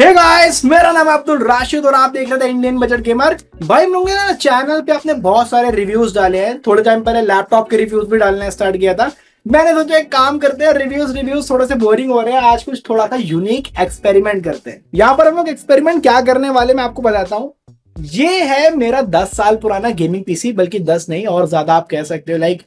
hey guys मेरा नाम अब्दुल राशिद और आप देख रहे थे इंडियन बजट गेमर भाई हम लोगों ने ना चैनल पे अपने बहुत सारे रिव्यूज डाले हैं थोड़े टाइम पहले लैपटॉप के रिव्यूज भी डालने स्टार्ट किया था मैंने सोचा एक काम करते हैं रिव्यूज रिव्यूज थोड़े से बोरिंग हो रहे हैं आज कुछ थोड़ा सा यूनिक एक्सपेरिमेंट करते हैं यहाँ पर हम लोग एक्सपेरिमेंट क्या करने वाले मैं आपको बताता हूँ ये है मेरा दस साल पुराना गेमिंग पीसी बल्कि दस नहीं और ज्यादा आप कह सकते हो लाइक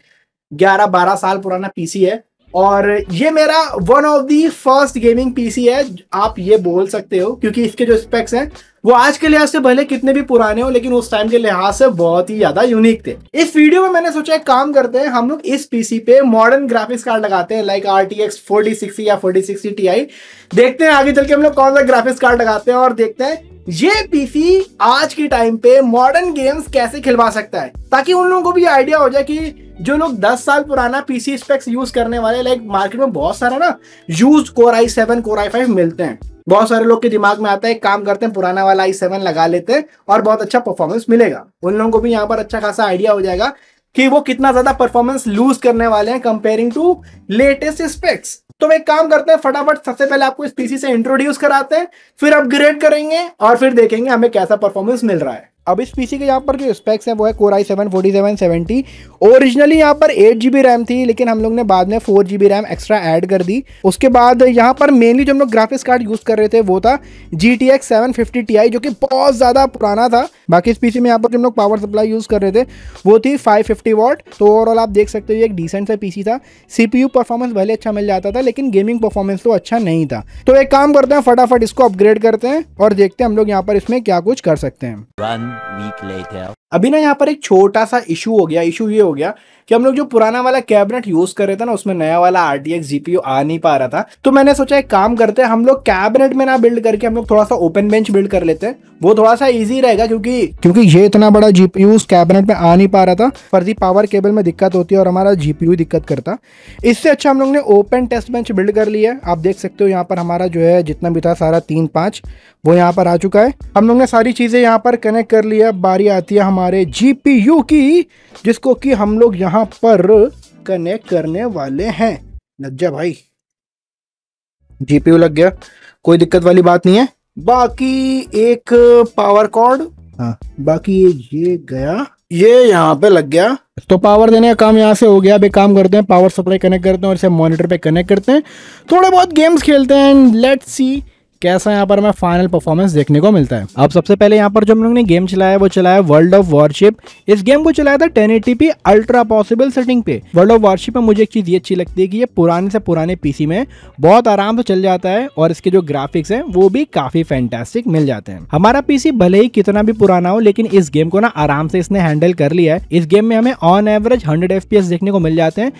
ग्यारह बारह साल पुराना पीसी है और ये मेरा one of the first gaming PC है आप ये बोल सकते हो क्योंकि इसके जो स्पेक्स हैं वो आज के लिहाज से भले कितने भी पुराने हो लेकिन उस टाइम के लिहाज से बहुत ही ज्यादा यूनिक थे इस वीडियो में मैंने सोचा एक काम करते हैं हम लोग इस पीसी पे मॉडर्न ग्राफिक्स कार्ड लगाते हैं like R T X forty sixty या फोर्टी सिक्सटी टी आई देखते हैं आगे चल के हम लोग कौन सा ग्राफिक्स कार्ड लगाते हैं और देखते हैं ये पीसी आज के टाइम पे मॉडर्न गेम्स कैसे खिलवा सकता है ताकि उन लोगों को भी आइडिया हो जाए कि जो लोग 10 साल पुराना पीसी स्पेक्स यूज करने वाले लाइक मार्केट में बहुत सारा ना use core I seven core I five मिलते हैं बहुत सारे लोग के दिमाग में आता है काम करते हैं पुराना वाला आई सेवन लगा लेते हैं और बहुत अच्छा परफॉर्मेंस मिलेगा उन लोगों को भी यहाँ पर अच्छा खासा आइडिया हो जाएगा कि वो कितना ज्यादा परफॉर्मेंस लूज करने वाले हैं कंपेयरिंग टू लेटेस्ट स्पेक्स तो एक काम करते हैं फटाफट सबसे पहले आपको इस पीसी से इंट्रोड्यूस कराते हैं फिर अपग्रेड करेंगे और फिर देखेंगे हमें कैसा परफॉर्मेंस मिल रहा है अब इस पीसी के यहाँ पर जो स्पेक्स हैं वो है core I seven forty seven seventy originally यहाँ पर एट जी बी रैम थी लेकिन हम लोग ने बाद में four G B RAM extra add कर दी उसके बाद यहाँ पर मेनली जो हम लोग ग्राफिक्स कार्ड यूज़ कर रहे थे वो था G T X seven fifty T I जो कि बहुत ज़्यादा पुराना था बाकी इस पीसी में यहाँ पर जो हम लोग पावर सप्लाई यूज़ कर रहे थे वो थी फाइव फिफ्टी वॉट तो ओवरऑल आप देख सकते हो एक डिसेंट सा पीसी था सी पी यू परफॉर्मेंस भले अच्छा मिल जाता था लेकिन गेमिंग परफॉर्मेंस तो अच्छा नहीं था तो एक काम करते हैं फटाफट इसको अपग्रेड करते हैं और देखते हैं हम लोग यहाँ पर इसमें क्या कुछ कर सकते हैं वीक लेटर अभी ना यहाँ पर एक छोटा सा इशू हो गया इशू ये हो गया कि हम लोग जो पुराना वाला कैबिनेट यूज कर रहे थे ना उसमें नया वाला आर टी एक्स जीपीयू आ नहीं पा रहा था तो मैंने सोचा एक काम करते हैं हम लोग कैबिनेट में ना बिल्ड करके हम लोग थोड़ा सा ओपन बेंच बिल्ड कर लेते हैं वो थोड़ा सा इजी रहेगा क्योंकि क्योंकि ये इतना बड़ा जीपीयू उस कैबिनेट में आ नहीं पा रहा था फर्जी पावर केबल में दिक्कत होती है और हमारा जीपीयू दिक्कत करता इससे अच्छा हम लोग ने ओपन टेस्ट बेंच बिल्ड कर लिया आप देख सकते हो यहाँ पर हमारा जो है जितना भी था सारा तीन पाँच वो यहाँ पर आ चुका है हम लोग ने सारी चीज़ें यहाँ पर कनेक्ट कर कर लिया बारी आती है हमारे जीपीयू की जिसको कि हम लोग यहाँ पर कनेक्ट करने वाले हैं लग जा भाई जीपीयू लग गया कोई दिक्कत वाली बात नहीं है बाकी एक पावर कॉर्ड हाँ बाकी ये ये गया ये यहाँ पे लग गया तो पावर देने का काम यहाँ से हो गया अब एक काम करते हैं पावर सप्लाई कनेक्ट करते हैं और इसे मॉनिटर पे कनेक्ट करते हैं थोड़े बहुत गेम्स खेलते हैं लेट्स सी कैसा यहाँ पर हमें फाइनल परफॉर्मेंस देखने को मिलता है अब सबसे पहले यहाँ पर जो हम लोग ने गेम चलाया वो चलाया वर्ल्ड ऑफ वॉरशिप इस गेम को चलाया था ten eighty P ultra possible setting पे वर्ल्ड ऑफ वॉरशिप में मुझे एक चीज़ ये अच्छी लगती है कि ये पुराने से पुराने पीसी में बहुत आराम से चल जाता है और इसके जो ग्राफिक्स है वो भी काफ़ी फैंटेस्टिक मिल जाते हैं हमारा पीसी भले ही कितना भी पुराना हो लेकिन इस गेम को ना आराम से इसने हैंडल कर लिया है इस गेम में हमें ऑन एवरेज हंड्रेड एफ देखने को मिल जाते हैं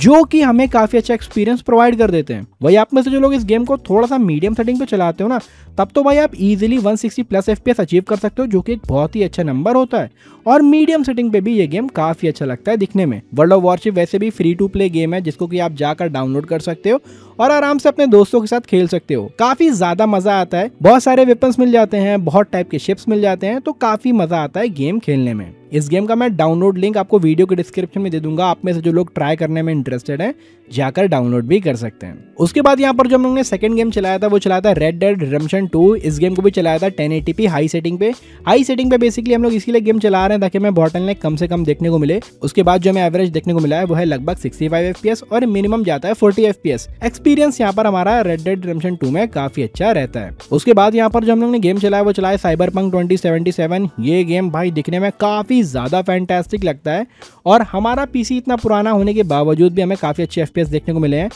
जो कि हमें काफ़ी अच्छा एक्सपीरियंस प्रोवाइड कर देते हैं वही आप में से जो लोग इस गेम को थोड़ा सा मीडियम सेटिंग पे चला आते हो ना तब तो भाई आप इजिली 160 प्लस एफ अचीव कर सकते हो जो कि एक बहुत ही अच्छा नंबर होता है और मीडियम सेटिंग पे भी ये गेम काफी अच्छा लगता है दिखने में वर्ल्ड ऑफ वॉरशिप वैसे भी फ्री टू प्ले गेम है जिसको कि आप जाकर डाउनलोड कर सकते हो और आराम से अपने दोस्तों के साथ खेल सकते हो काफी ज्यादा मजा आता है बहुत सारे वेपन्स मिल जाते हैं बहुत टाइप के शिप्स मिल जाते हैं तो काफी मजा आता है गेम खेलने में इस गेम का मैं डाउनलोड लिंक आपको वीडियो के डिस्क्रिप्शन में दे दूंगा आप में से जो लोग ट्राई करने में इंटरेस्टेड हैं जाकर डाउनलोड भी कर सकते हैं उसके बाद यहाँ पर जो हम लोग ने सेकंड गेम चलाया था वो चलाया था रेड डेड रिडम्पशन 2 इस गेम को भी चलाया था 1080p हाई सेटिंग पे हाई सेटिंग पे बेसिकली हम लोग इसके लिए गेम चला रहे रहे हैं ताकि हमें बॉटल ने कम से कम देखने को मिले उसके बाद जो हमें एवरेज देखने को मिला है वो है लगभग 65 फाइव और मिनिमम जाता है 40 एफ एक्सपीरियंस यहाँ पर हमारा रेड डेड रिडेम्पशन 2 में काफी अच्छा रहता है उसके बाद यहाँ पर जो हम लोग ने गेम चलाया वो चलाया साइबर पंक ट्वेंटी ये गेम भाई दिखने में काफी ज्यादा फैंटेस्टिक लगता है और हमारा पीसी इतना पुराना होने के बावजूद भी हमें काफी अच्छे एफ देखने को मिले हैं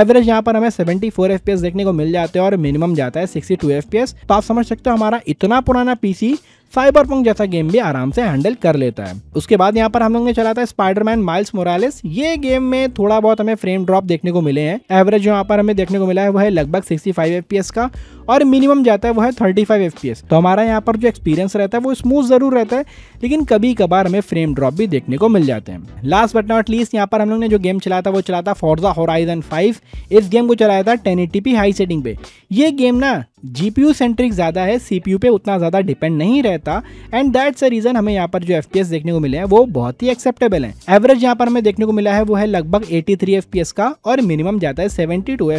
एवरेज यहाँ पर हमें 74 FPS देखने को मिल जाते हैं और मिनिमम जाता है 62 FPS तो आप समझ सकते हो हमारा इतना पुराना पीसी साइबर पंक जैसा गेम भी आराम से हैंडल कर लेता है उसके बाद यहाँ पर हम लोग ने चला था स्पाइडरमैन माइल्स मोरालिस ये गेम में थोड़ा बहुत हमें फ्रेम ड्रॉप देखने को मिले हैं एवरेज यहाँ पर हमें देखने को मिला है वह है लगभग 65 फाइव का और मिनिमम जाता है वह है 35 फाइव तो हमारा यहाँ पर जो एक्सपीरियंस रहता है वो स्मूथ जरूर रहता है लेकिन कभी कभार हमें फ्रेम ड्रॉप भी देखने को मिल जाते हैं लास्ट बट नॉट लीस्ट यहाँ पर हम लोग ने जो गेम चलाया था वो चला था फॉर्जा होराइजन फाइव इस गेम को चलाया था टेन हाई सेटिंग पे ये गेम ना जी सेंट्रिक ज़्यादा है सी पे उतना ज़्यादा डिपेंड नहीं रहता एंड दैट्स अ रीज़न हमें यहाँ पर जो एफ देखने को मिले हैं वो बहुत ही एक्सेप्टेबल है एवरेज यहाँ पर हमें देखने को मिला है वो है लगभग 83 थ्री का और मिनिमम जाता है 72 टू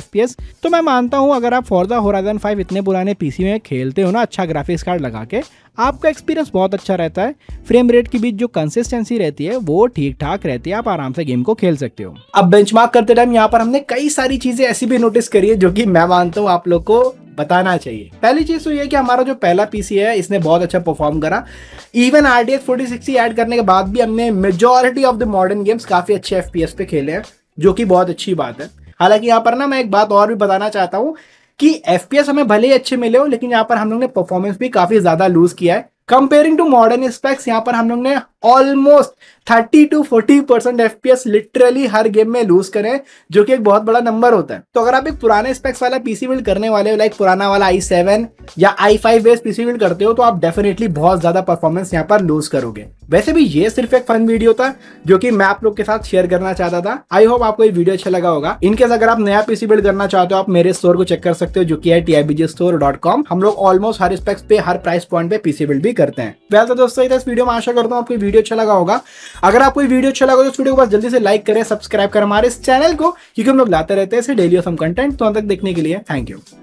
तो मैं मानता हूँ अगर आप फॉर द होराजन फाइव इतने पुराने पी में खेलते हो ना अच्छा ग्राफिक्स कार्ड लगा के आपका एक्सपीरियंस बहुत अच्छा रहता है फ्रेम रेट के बीच जो कंसिस्टेंसी रहती है वो ठीक ठाक रहती है आप आराम से गेम को खेल सकते हो अब बेंचमार्क करते टाइम यहाँ पर हमने कई सारी चीजें ऐसी भी नोटिस करी है जो कि मैं मानता हूँ आप लोग को बताना चाहिए पहली चीज़ तो ये कि हमारा जो पहला पीसी है इसने बहुत अच्छा परफॉर्म करा even R D X add करने के बाद भी हमने majority of the modern games काफ़ी अच्छे एफ पे खेले हैं जो कि बहुत अच्छी बात है हालांकि यहाँ पर ना मैं एक बात और भी बताना चाहता हूँ कि एफ हमें भले ही अच्छे मिले हो लेकिन यहाँ पर हम लोग ने परफॉर्मेंस भी काफ़ी ज़्यादा लूज़ किया है कंपेयरिंग टू मॉडर्न स्पेक्स यहाँ पर हम लोग ने almost 30 to 40 percent F literally हर गेम में लूज करें जो कि एक बहुत बड़ा नंबर होता है तो अगर आप एक पुराने स्पेक्स वाला पीसी बिल्ड करने वाले हो लाइक पुराना वाला आई सेवन या I five base PC build करते हो तो आप डेफिनेटली बहुत ज्यादा परफॉर्मेंस यहाँ पर लूज करोगे वैसे भी ये सिर्फ एक फन वीडियो था जो कि मैं आप लोग के साथ शेयर करना चाहता था आई होप आपको ये वीडियो अच्छा लगा होगा इनकेस अगर आप नया पीसी बिल्ड करना चाहते हो आप मेरे स्टोर को चेक कर सकते हो जो कि है टी स्टोर डॉट कॉम हम लोग ऑलमोस्ट हर स्पेक्स पे हर प्राइस पॉइंट पे पीसी बिल्ड भी करते हैं वैसे तो दोस्तों इस वीडियो में आशा करता हूँ आपकी वीडियो अच्छा लगा होगा अगर आपको वीडियो अच्छा लगा तो इस वीडियो को बस जल्दी से लाइक करें सब्सक्राइब करें हमारे इस चैनल को क्योंकि हम लोग लाते रहते हैं इसे डेली ऑसम कंटेंट तो अंत तक देखने के लिए थैंक यू